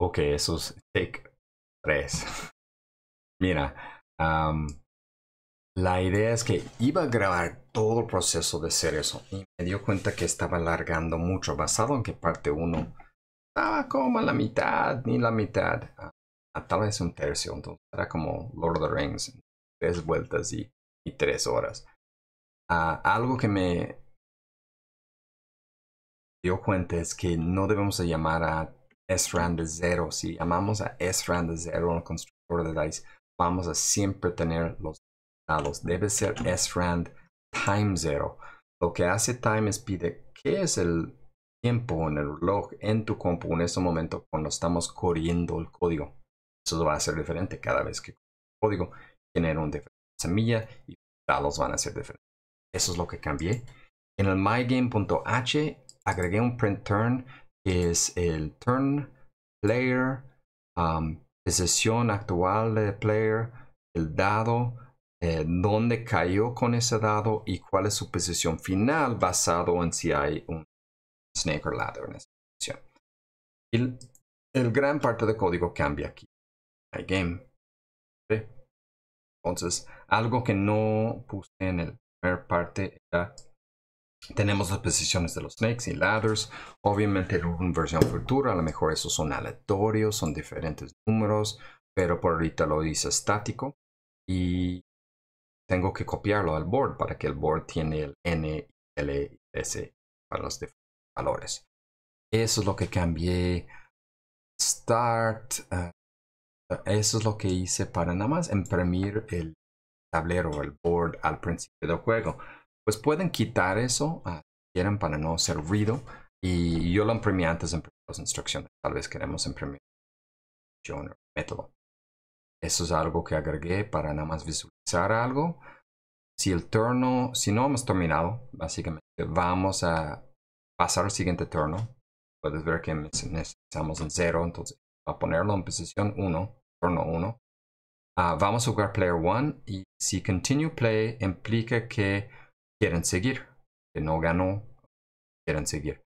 Ok, eso es take 3. Mira, la idea es que iba a grabar todo el proceso de hacer eso y me dio cuenta que estaba alargando mucho, basado en que parte 1 estaba como a la mitad, ni la mitad, a, tal vez un tercio, entonces era como Lord of the Rings, tres vueltas y, y tres horas. algo que me dio cuenta es que no debemos llamar a srand de cero, si llamamos a srand de 0 en el constructor de DICE, vamos a siempre tener los dados Debe ser srand time 0, Lo que hace time es pide qué es el tiempo en el reloj en tu compu en este momento cuando estamos corriendo el código. Eso va a ser diferente cada vez que el código genera un diferente semilla y los van a ser diferentes. Eso es lo que cambié. En el mygame.h agregué un print turn es el turn, player, um, posición actual de player, el dado, eh, dónde cayó con ese dado y cuál es su posición final basado en si hay un snake or ladder en esa posición. El, gran parte de código cambia aquí. game. Entonces, algo que no puse en la primera parte era tenemos las posiciones de los snakes y ladders. Obviamente en una versión futura, a lo mejor esos son aleatorios, son diferentes números, pero por ahorita lo hice estático. Y tengo que copiarlo al board para que el board tiene el N, L, S para los diferentes valores. Eso es lo que cambié. Start. Eh, eso es lo que hice para nada más imprimir el tablero, el board al principio del juego pues pueden quitar eso ah, quieren para no ser ruido. Y yo lo imprimí antes en las instrucciones. Tal vez queremos imprimir Eso es algo que agregué para nada más visualizar algo. Si el turno, si no hemos terminado, básicamente vamos a pasar al siguiente turno. Puedes ver que necesitamos en 0, entonces va a ponerlo en posición 1, turno 1. Ah, vamos a jugar player 1 y si continue play implica que quieren seguir, que no ganó, quieren seguir.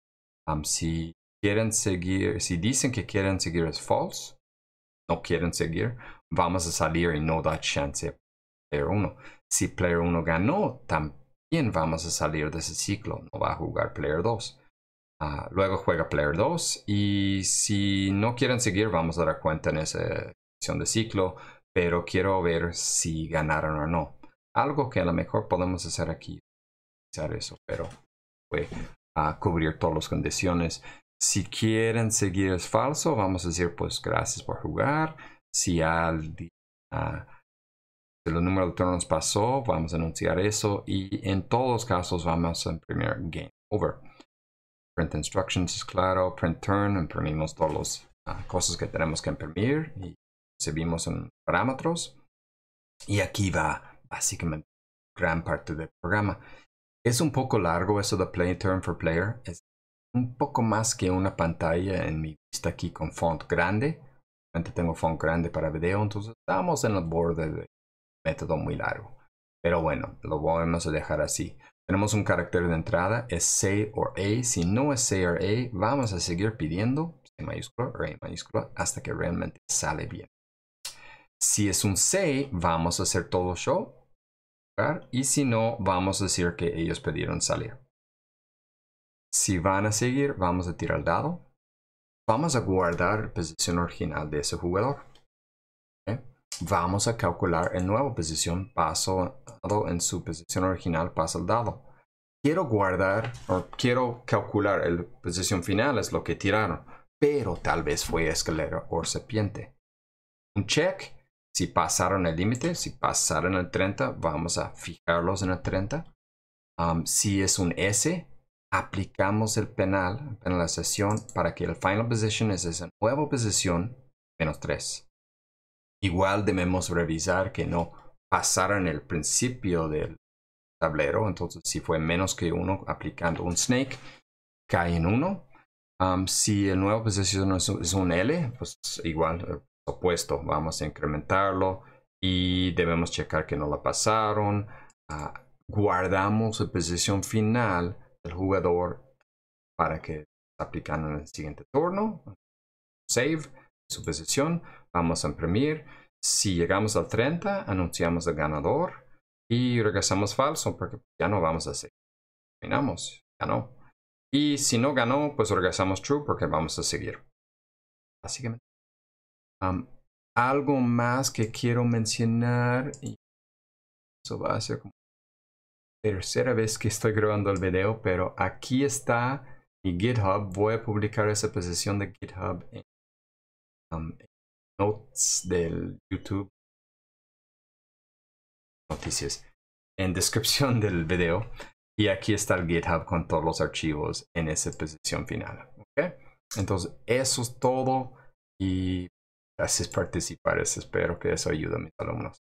si quieren seguir, si dicen que quieren seguir es false, no quieren seguir, vamos a salir y no da chance a player 1. Si player 1 ganó, también vamos a salir de ese ciclo, no va a jugar player 2. Ah, luego juega player 2 y si no quieren seguir vamos a dar cuenta en esa sección de ciclo, pero quiero ver si ganaron o no. Algo que a lo mejor podemos hacer aquí eso, pero fue a cubrir todas las condiciones. Si quieren seguir es falso, vamos a decir pues gracias por jugar. Si al día uh, los número de turnos pasó, vamos a anunciar eso y en todos los casos vamos a imprimir game over. Print instructions es claro, print turn, imprimimos todas las ah, cosas que tenemos que imprimir y seguimos en parámetros. Y aquí va básicamente gran parte del programa. Es un poco largo eso de Play Turn for Player. Es un poco más que una pantalla en mi vista aquí con font grande. Realmente tengo font grande para video, entonces estamos en el borde de método muy largo. Pero bueno, lo vamos a dejar así. Tenemos un carácter de entrada, es C o A. Si no es C o A, vamos a seguir pidiendo C mayúscula o mayúscula hasta que realmente sale bien. Si es un C, vamos a hacer todo show y si no, vamos a decir que ellos pidieron salir. Si van a seguir, vamos a tirar el dado. Vamos a guardar posición original de ese jugador. Vamos a calcular el nuevo posición dado en su posición original, pasa el dado. Quiero guardar o quiero calcular el posición final, es lo que tiraron, pero tal vez fue escalera o serpiente. Un check si pasaron el límite, si pasaron el 30, vamos a fijarlos en el 30. Um, si es un S, aplicamos el penal, penalización, para que el final position es esa nueva posición menos 3. Igual debemos revisar que no pasaron el principio del tablero, entonces si fue menos que 1 aplicando un snake, cae en 1. Um, si el nuevo posición es un L, pues igual opuesto, vamos a incrementarlo y debemos checar que no la pasaron. Ah, guardamos la posición final del jugador para que aplicando en el siguiente turno. Save su posición, vamos a imprimir. Si llegamos al 30, anunciamos el ganador y regresamos falso porque ya no vamos a seguir. Terminamos, ganó. Y si no ganó, pues regresamos true porque vamos a seguir. Básicamente algo más que quiero mencionar, y eso va a ser como tercera vez que estoy grabando el video, pero aquí está mi GitHub. Voy a publicar esa posición de GitHub en, notes del YouTube noticias en descripción del video y aquí está el GitHub con todos los archivos en esa posición final. ¿okay? Entonces eso es todo y Gracias por participar. Espero que eso ayude a mis alumnos.